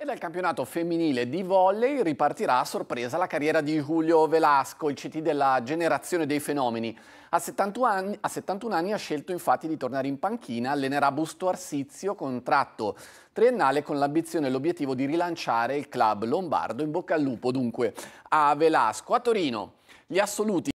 E dal campionato femminile di volley ripartirà a sorpresa la carriera di Julio Velasco, il CT della generazione dei fenomeni. A 71 anni, a 71 anni ha scelto infatti di tornare in panchina, allenerà Busto Arsizio, contratto triennale con l'ambizione e l'obiettivo di rilanciare il club lombardo in bocca al lupo dunque a Velasco. A Torino gli assoluti